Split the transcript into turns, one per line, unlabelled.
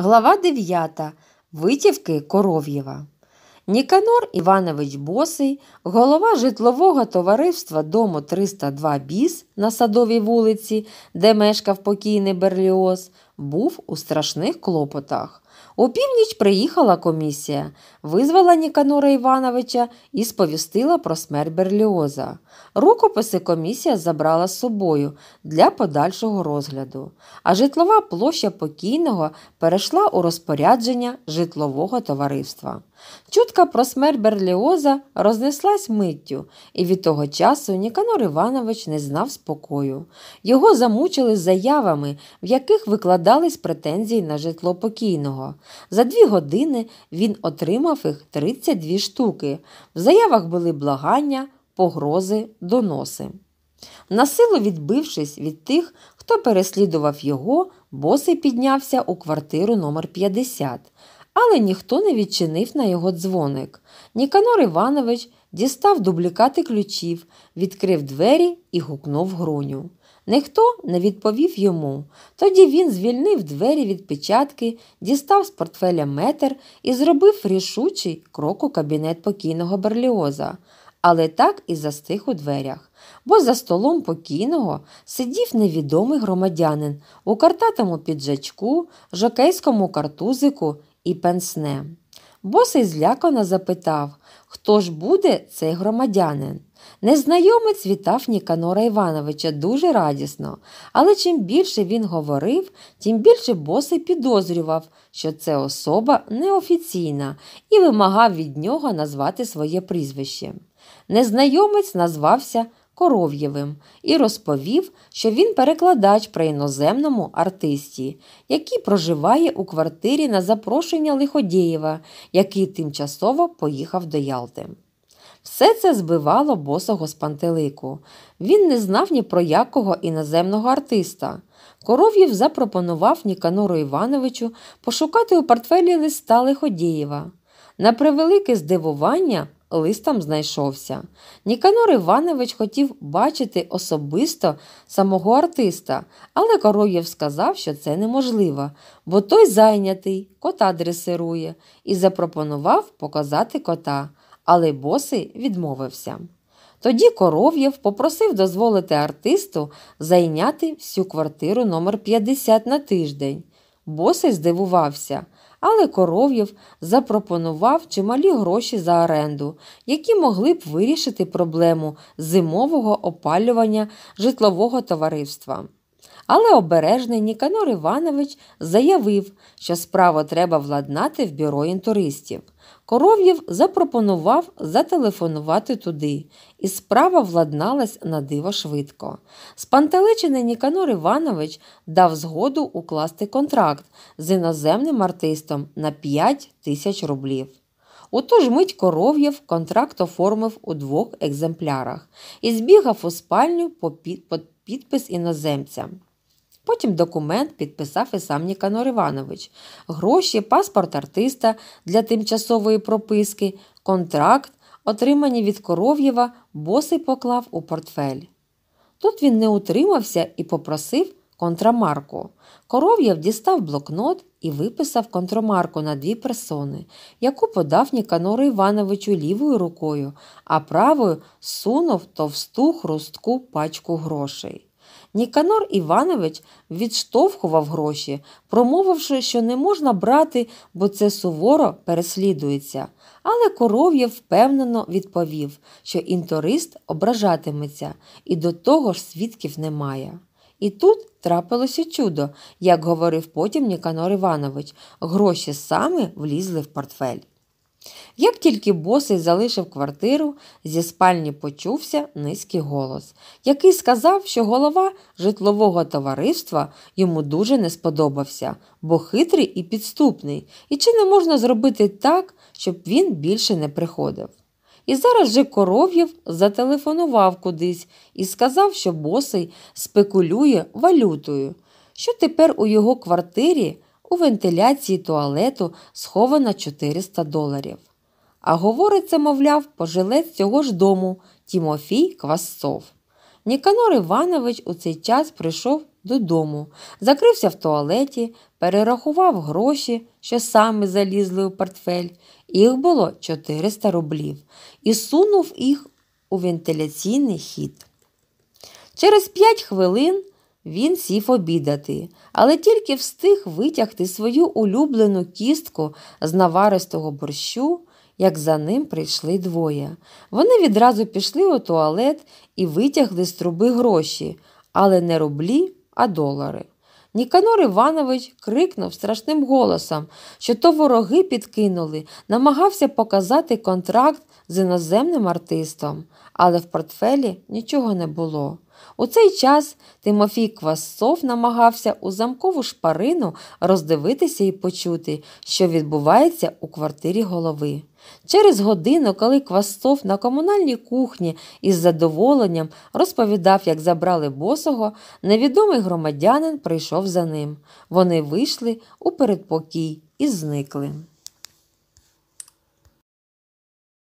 Глава 9. Витівки Коров'єва. Ніканор Іванович Босий, голова житлового товариства дому 302 Біс на садовій вулиці, де мешкав покійний Берліоз, був у страшних клопотах. У північ приїхала комісія, визвала Ніканора Івановича і сповістила про смерть Берліоза. Рукописи комісія забрала з собою для подальшого розгляду, а житлова площа покійного перейшла у розпорядження житлового товариства. Чутка про смерть Берліоза рознеслась миттю, і від того часу Ніканор Іванович не знав спокою. Його замучили заявами, в яких викладались претензії на житло покійного. За дві години він отримав їх 32 штуки. В заявах були благання, погрози, доноси. Насилу відбившись від тих, хто переслідував його, босий піднявся у квартиру номер 50 але ніхто не відчинив на його дзвоник. Ніканор Іванович дістав дублікати ключів, відкрив двері і гукнув груню. Ніхто не відповів йому. Тоді він звільнив двері від печатки, дістав з портфеля метр і зробив рішучий крок у кабінет покійного Берліоза, але так і застиг у дверях, бо за столом покійного сидів невідомий громадянин у картатому піджачку, жокейському картузику і пенсне. Босий злякано запитав, хто ж буде цей громадянин. Незнайомець вітав Ніканора Івановича дуже радісно, але чим більше він говорив, тим більше босий підозрював, що це особа неофіційна і вимагав від нього назвати своє прізвище. Незнайомець назвався Коров'євим і розповів, що він перекладач при іноземному артисті, який проживає у квартирі на запрошення Лиходєєва, який тимчасово поїхав до Ялти. Все це збивало босого з пантелику. Він не знав ні про якого іноземного артиста. Коров'їв запропонував Ніканору Івановичу пошукати у портфелі листа Лиходієва. На превелике здивування. Листом знайшовся. Ніканор Іванович хотів бачити особисто самого артиста, але Коров'єв сказав, що це неможливо, бо той зайнятий, кота дресирує, і запропонував показати кота але босий відмовився. Тоді Коров'єв попросив дозволити артисту зайняти всю квартиру номер 50 на тиждень. Босий здивувався, але Коров'єв запропонував чималі гроші за оренду, які могли б вирішити проблему зимового опалювання житлового товариства. Але обережний Ніканор Іванович заявив, що справу треба владнати в бюро інтуристів. Коров'єв запропонував зателефонувати туди, і справа владналась на диво швидко. Спантеличений Ніканор Іванович дав згоду укласти контракт з іноземним артистом на 5 тисяч рублів. У мить коров'єв контракт оформив у двох екземплярах і збігав у спальню по підпис іноземцям. Потім документ підписав і сам Ніканор Іванович, гроші, паспорт артиста для тимчасової прописки, контракт, отримані від коров'єва, босий поклав у портфель. Тут він не утримався і попросив контрамарку. Коров'єв дістав блокнот і виписав контрамарку на дві персони, яку подав Ніканору Івановичу лівою рукою, а правою сунув товсту хрустку пачку грошей. Ніканор Іванович відштовхував гроші, промовивши, що не можна брати, бо це суворо переслідується. Але коров'я впевнено відповів, що інторист ображатиметься і до того ж свідків немає. І тут трапилося чудо, як говорив потім Ніканор Іванович, гроші саме влізли в портфель. Як тільки босий залишив квартиру, зі спальні почувся низький голос, який сказав, що голова житлового товариства йому дуже не сподобався, бо хитрий і підступний, і чи не можна зробити так, щоб він більше не приходив. І зараз же коров'єв зателефонував кудись і сказав, що босий спекулює валютою, що тепер у його квартирі у вентиляції туалету сховано 400 доларів. А говорить це, мовляв, пожилець цього ж дому Тімофій Квасцов. Ніканор Іванович у цей час прийшов додому, закрився в туалеті, перерахував гроші, що саме залізли у портфель, їх було 400 рублів, і сунув їх у вентиляційний хід. Через 5 хвилин він сів обідати, але тільки встиг витягти свою улюблену кістку з наваристого борщу, як за ним прийшли двоє. Вони відразу пішли у туалет і витягли з труби гроші, але не рублі, а долари. Ніканор Іванович крикнув страшним голосом, що то вороги підкинули, намагався показати контракт з іноземним артистом, але в портфелі нічого не було. У цей час Тимофій Квасов намагався у замкову шпарину роздивитися і почути, що відбувається у квартирі голови. Через годину, коли Квасов на комунальній кухні із задоволенням розповідав, як забрали босого, невідомий громадянин прийшов за ним. Вони вийшли у передпокій і зникли.